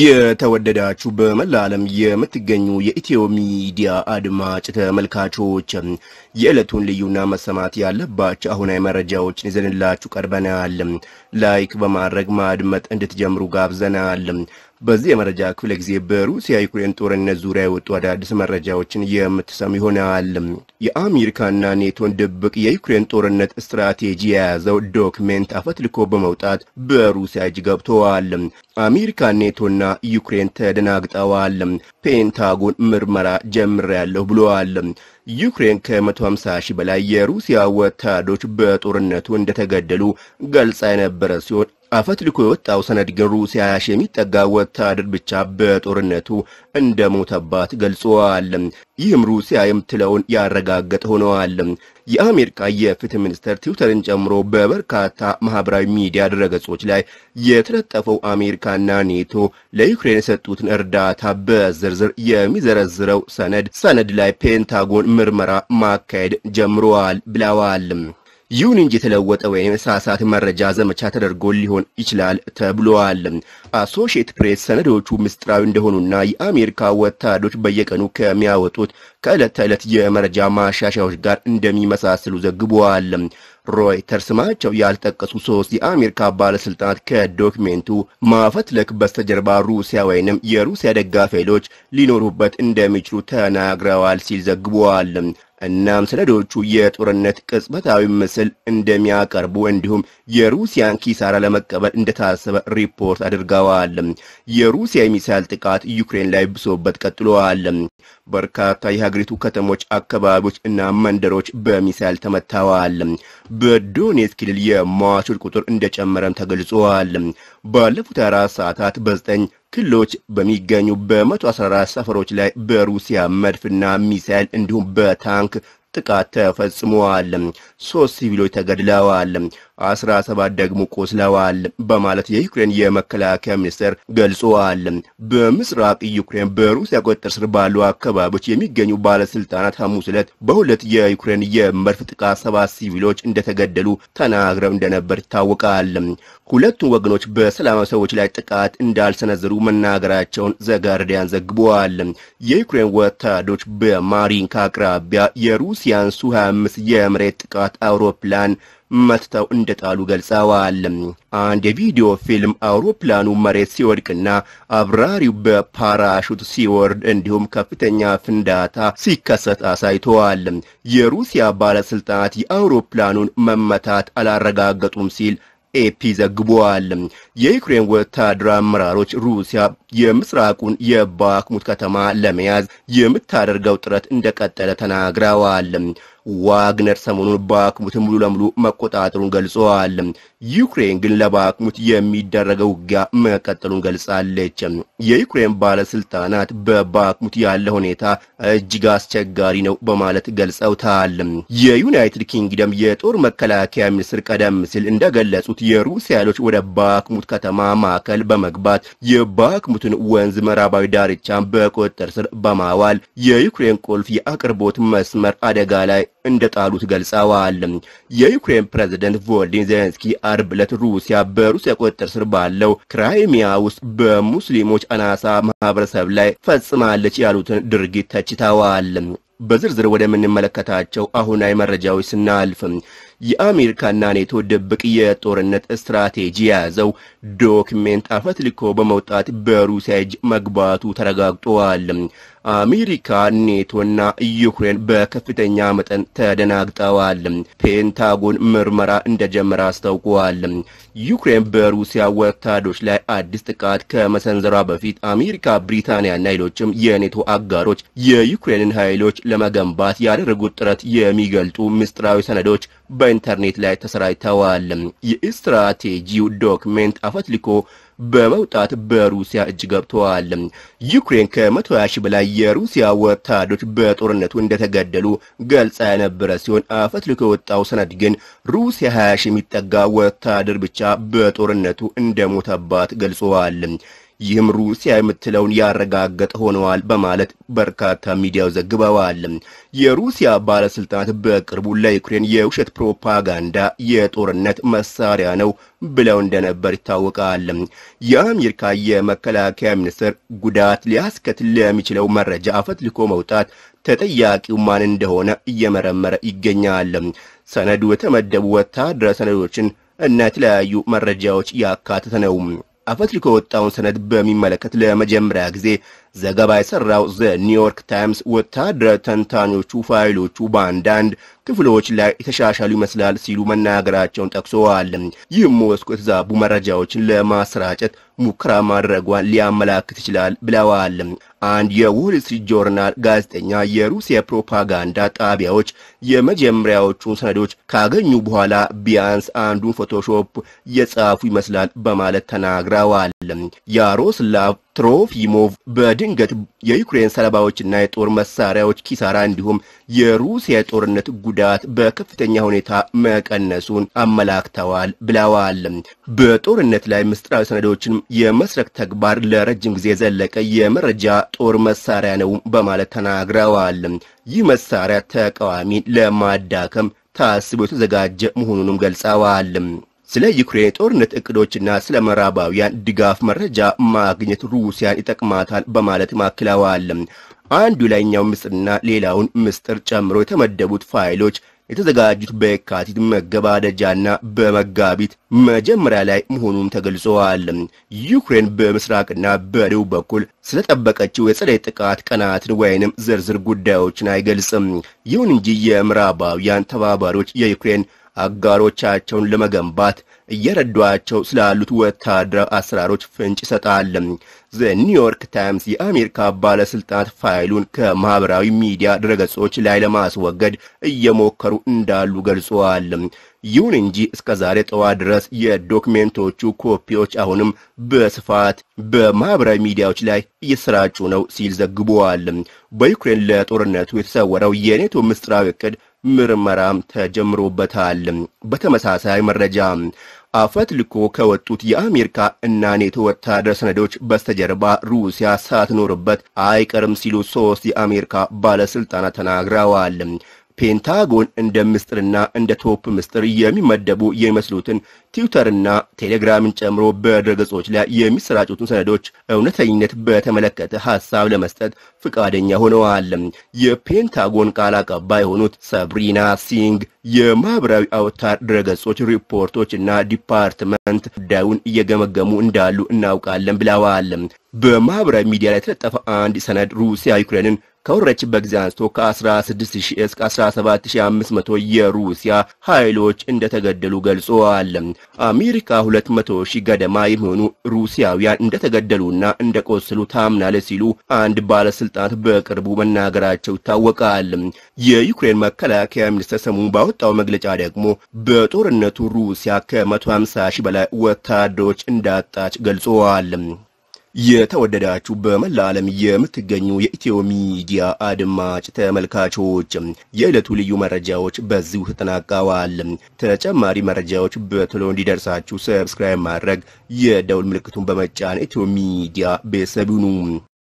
የተወደዳችሁ በመላ ዓለም የምትገኙ የኢትዮ ሚዲያ አድማጭ ተመልካቾች የዕለቱን ልዩና መሰማት ያለባቸው አሁናዊ መረጃዎችን ይዘንላችሁ ቀርበናል። ላይክ በማድረግ ማድመጥ እንድትጀምሩ ጋብዘናል። በዚህ የመረጃ ክፍለ ጊዜ በሩሲያ ዩክሬን ጦርነት ዙሪያ የወጡ አዳዲስ መረጃዎችን የምትሰሙ ይሆናል። የአሜሪካና ኔቶን ድብቅ የዩክሬን ጦርነት ስትራቴጂ የያዘው ዶክሜንት አፈትልኮ በመውጣት በሩሲያ እጅ ገብተዋል። አሜሪካ፣ ኔቶና ዩክሬን ተደናግጠዋል። ፔንታጎን ምርመራ ጀምሬያለሁ ብለዋል። ዩክሬን ከ150 ሺህ በላይ የሩሲያ ወታደሮች በጦርነቱ እንደተገደሉ ገልጻ የነበረ ሲሆን አፈት ልኮ የወጣው ሰነድ ግን ሩሲያ ሺህ የሚጠጋ ወታደር ብቻ በጦርነቱ እንደሞተባት ገልጿል። ይህም ሩሲያ የምትለውን ያረጋገጠ ሆነዋል። የአሜሪካ የፍትህ ሚኒስቴር ትዊተርን ጨምሮ በበርካታ ማህበራዊ ሚዲያ ድረገጾች ላይ የተለጠፈው አሜሪካና ኔቶ ለዩክሬን የሰጡትን እርዳታ በዝርዝር የሚዘረዝረው ሰነድ ሰነድ ላይ ፔንታጎን ምርመራ ማካሄድ ጀምረዋል ብለዋል። ይሁን እንጂ የተለወጠ ወይም የመሳሳት መረጃ ዘመቻ ተደርጎ ሊሆን ይችላል ተብሏል። አሶሺየት ፕሬስ ሰነዶቹ ምስጢራዊ እንደሆኑና የአሜሪካ ወታደሮች በየቀኑ ከሚያወጡት ከዕለት ተዕለት የመረጃ ማሻሻያዎች ጋር እንደሚመሳስሉ ዘግበዋል። ሮይተርስ ስማቸው ያልጠቀሱ ሶስት የአሜሪካ ባለስልጣናት ከዶክሜንቱ ማፈትለክ በስተጀርባ ሩሲያ ወይንም የሩሲያ ደጋፊ ኃይሎች ሊኖሩበት እንደሚችሉ ተናግረዋል ሲል ዘግበዋል። እናም ሰነዶቹ የጦርነት ቅጽበታዊ ምስል እንደሚያቀርቡ እንዲሁም የሩሲያን ኪሳራ ለመቀበል እንደታሰበ ሪፖርት አድርገዋል። የሩሲያ የሚሳይል ጥቃት ዩክሬን ላይ ብሶበት ቀጥሏል። በርካታ የሀገሪቱ ከተሞች፣ አካባቢዎች እና መንደሮች በሚሳይል ተመተዋል። በዶኔትስክ ክልል የሟቾች ቁጥር እንደጨመረም ተገልጿል። ባለፉት አራት ሰዓታት በዘጠኝ ክልሎች በሚገኙ በ114 ሰፈሮች ላይ በሩሲያ መድፍና ሚሳይል እንዲሁም በታንክ ጥቃት ተፈጽመዋል። ሶስት ሲቪሎች ተገድለዋል። ሰባት ደግሞ ቆስለዋል በማለት የዩክሬን የመከላከያ ሚኒስቴር ገልጸዋል። በምስራቅ ዩክሬን በሩሲያ ቁጥጥር ስር ባሉ አካባቢዎች የሚገኙ ባለስልጣናት ሐሙስ ዕለት በሁለት የዩክሬን የመድፍ ጥቃት ሰባት ሲቪሎች እንደተገደሉ ተናግረው እንደነበር ይታወቃል። ሁለቱም ወገኖች በሰላማዊ ሰዎች ላይ ጥቃት እንዳልሰነዘሩ መናገራቸውን ዘጋርዲያን ዘግበዋል። የዩክሬን ወታደሮች በማሪንካ አቅራቢያ የሩሲያን ሱ 25 የመሬት ጥቃት አውሮፕላን መትተው እንደጣሉ ገልጸዋል። አንድ የቪዲዮ ፊልም አውሮፕላኑ መሬት ሲወድቅና አብራሪው በፓራሹት ሲወርድ እንዲሁም ከፍተኛ ፍንዳታ ሲከሰት አሳይተዋል። የሩሲያ ባለስልጣናት የአውሮፕላኑን መመታት አላረጋገጡም ሲል ኤፒ ዘግቧል። የዩክሬን ወታደራ አመራሮች ሩሲያ የምስራቁን የባክሙት ከተማ ለመያዝ የምታደርገው ጥረት እንደቀጠለ ተናግረዋል። ዋግነር ሰሞኑን ባክሙት ሙሉ ለሙሉ መቆጣጠሩን ገልጸዋል። ዩክሬን ግን ለባክሙት የሚደረገው ውጊያ መቀጠሉን ገልጻለች። የዩክሬን ባለስልጣናት በባክሙት ያለ ሁኔታ እጅግ አስቸጋሪ ነው በማለት ገልጸውታል። የዩናይትድ ኪንግደም የጦር መከላከያ ሚኒስትር ቀደም ሲል እንደገለጹት የሩሲያ ኃይሎች ወደ ባክሙት ከተማ ማዕከል በመግባት የባክሙትን ወንዝ ምዕራባዊ ዳርቻን በቁጥጥር ስር በማዋል የዩክሬን ቁልፍ የአቅርቦት መስመር አደጋ ላይ እንደ ጣሉት ገልጸዋል። የዩክሬን ፕሬዝደንት ቮልዲን ዜሌንስኪ አርብ ዕለት ሩሲያ በሩሲያ ቁጥጥር ስር ባለው ክራይሚያ ውስጥ በሙስሊሞች አናሳ ማህበረሰብ ላይ ፈጽማለች ያሉትን ድርጊት ተችተዋል። በዝርዝር ወደምንመለከታቸው አሁናዊ መረጃዎች ስናልፍ የአሜሪካና ኔቶ ድብቅ የጦርነት ስትራቴጂ የያዘው ዶክሜንት አፈት ልኮ በመውጣት በሩሲያ እጅ መግባቱ ተረጋግጧል። አሜሪካ ኔቶና ዩክሬን በከፍተኛ መጠን ተደናግጠዋል። ፔንታጎን ምርመራ እንደጀመረ አስታውቋል። ዩክሬን በሩሲያ ወታደሮች ላይ አዲስ ጥቃት ከመሰንዘሯ በፊት አሜሪካ፣ ብሪታንያና ሌሎችም የኔቶ አጋሮች የዩክሬንን ኃይሎች ለመገንባት ያደረጉት ጥረት የሚገልጡ ምስጢራዊ ሰነዶች በ በኢንተርኔት ላይ ተሰራጭተዋል። የስትራቴጂው ዶክሜንት አፈትልኮ በመውጣት በሩሲያ እጅ ገብተዋል። ዩክሬን ከመቶ ሺህ በላይ የሩሲያ ወታደሮች በጦርነቱ እንደተገደሉ ገልጻ የነበረ ሲሆን አፈትልኮ የወጣው ሰነድ ግን ሩሲያ 2 ሺህ የሚጠጋ ወታደር ብቻ በጦርነቱ እንደሞተባት ገልጸዋል። ይህም ሩሲያ የምትለውን ያረጋገጠ ሆነዋል በማለት በርካታ ሚዲያው ዘግበዋል። የሩሲያ ባለስልጣናት በቅርቡ ለዩክሬን የውሸት ፕሮፓጋንዳ የጦርነት መሳሪያ ነው ብለው እንደነበር ይታወቃል። የአሜሪካ የመከላከያ ሚኒስትር ጉዳት ሊያስከትል ለሚችለው መረጃ አፈትልኮ መውጣት ተጠያቂው ማን እንደሆነ እየመረመረ ይገኛል። ሰነዱ የተመደቡ ወታደራዊ ሰነዶችን እና የተለያዩ መረጃዎች ያካተተ ነው። አፈትልኮ የወጣውን ሰነድ በሚመለከት ለመጀመሪያ ጊዜ ዘገባ የሰራው ዘ ኒውዮርክ ታይምስ ወታደራዊ ተንታኞቹ ፋይሎቹ በአንዳንድ ክፍሎች ላይ የተሻሻሉ ይመስላል ሲሉ መናገራቸውን ጠቅሰዋል። ይህም ሞስኮ የተዛቡ መረጃዎችን ለማሰራጨት ሙከራ ማድረጓን ሊያመላክት ይችላል ብለዋል። አንድ የዎል ስትሪት ጆርናል ጋዜጠኛ የሩሲያ ፕሮፓጋንዳ ጣቢያዎች የመጀመሪያዎቹን ሰነዶች ካገኙ በኋላ ቢያንስ አንዱን ፎቶሾፕ የጻፉ ይመስላል በማለት ተናግረዋል። ያሮስላቭ ትሮፊሞቭ በድንገት የዩክሬን ሰለባዎችና የጦር መሳሪያዎች ኪሳራ እንዲሁም የሩሲያ የጦርነት ጉዳት በከፍተኛ ሁኔታ መቀነሱን አመላክተዋል ብለዋል። በጦርነት ላይ ምስጢራዊ ሰነዶችን የመስረቅ ተግባር ለረጅም ጊዜ የዘለቀ የመረጃ ጦር መሳሪያ ነው በማለት ተናግረዋል። ይህ መሳሪያ ተቃዋሚን ለማዳከም ታስቦ የተዘጋጀ መሆኑንም ገልጸዋል። ስለ ዩክሬን ጦርነት እቅዶችና ስለ ምዕራባውያን ድጋፍ መረጃ ማግኘት ሩሲያን ይጠቅማታል በማለት ማክለዋል። አንዱ ላይኛው ምስጥርና ሌላውን ምስጥር ጨምሮ የተመደቡት ፋይሎች የተዘጋጁት በየካቲት መገባደጃና በመጋቢት መጀመሪያ ላይ መሆኑም ተገልጸዋል። ዩክሬን በምስራቅና በደቡብ በኩል ስለጠበቀችው የጸደይ ጥቃት ቀናትን ወይንም ዝርዝር ጉዳዮችን አይገልጽም። ይሁን እንጂ የምዕራባውያን ተባባሪዎች የዩክሬን አጋሮቻቸውን ለመገንባት እየረዷቸው ስላሉት ወታደራዊ አሰራሮች ፍንጭ ይሰጣል። ዘኒውዮርክ ታይምስ የአሜሪካ ባለስልጣናት ፋይሉን ከማህበራዊ ሚዲያ ድረገጾች ላይ ለማስወገድ እየሞከሩ እንዳሉ ገልጸዋል። ይሁን እንጂ እስከ ዛሬ ጠዋት ድረስ የዶክሜንቶቹ ኮፒዎች አሁንም በስፋት በማህበራዊ ሚዲያዎች ላይ እየተሰራጩ ነው ሲል ዘግበዋል። በዩክሬን ለጦርነቱ የተሰወረው የኔቶ ምስጢራዊ እቅድ ምርመራ ተጀምሮበታል። በተመሳሳይ መረጃ አፈት ልኮ ከወጡት የአሜሪካ እና ኔቶ ወታደር ሰነዶች በስተጀርባ ሩሲያ ሳትኖርበት አይቀርም ሲሉ ሶስት የአሜሪካ ባለስልጣናት ተናግረዋል። ፔንታጎን እንደ ምስጢርና እንደ ቶፕ ምስጢር የሚመደቡ የሚመስሉትን ትዊተርና ቴሌግራምን ጨምሮ በድረገጾች ላይ የሚሰራጩትን ሰነዶች እውነተኝነት በተመለከተ ሀሳብ ለመስጠት ፈቃደኛ ሆነዋል። የፔንታጎን ቃል አቀባይ የሆኑት ሰብሪና ሲንግ የማህበራዊ አውታር ድረገጾች ሪፖርቶች እና ዲፓርትመንት ጉዳዩን እየገመገሙ እንዳሉ እናውቃለን ብለዋል። በማህበራዊ ሚዲያ ላይ የተለጠፈ አንድ ሰነድ ሩሲያ ዩክሬንን ከወረችበት ጊዜ አንስቶ ከ16000 እስከ 17500 የሩሲያ ኃይሎች እንደተገደሉ ገልጿል። አሜሪካ 200000 ገደማ የሚሆኑ ሩሲያውያን እንደተገደሉና እንደቆሰሉ ታምናለች ሲሉ አንድ ባለስልጣን በቅርቡ መናገራቸው ይታወቃል። የዩክሬን መከላከያ ሚኒስትር ሰሞኑን ባወጣው መግለጫ ደግሞ በጦርነቱ ሩሲያ ከ 150000 በላይ ወታደሮች እንዳጣች ገልጿል። የተወደዳችሁ በመላ ዓለም የምትገኙ የኢትዮ ሚዲያ አድማጭ ተመልካቾች የዕለቱ ልዩ መረጃዎች በዚሁ ተጠናቀዋል። ተጨማሪ መረጃዎች በቶሎ እንዲደርሳችሁ ሰብስክራይብ ማድረግ፣ የደውል ምልክቱን በመጫን ኢትዮ ሚዲያ ቤተሰብ ይሁኑ።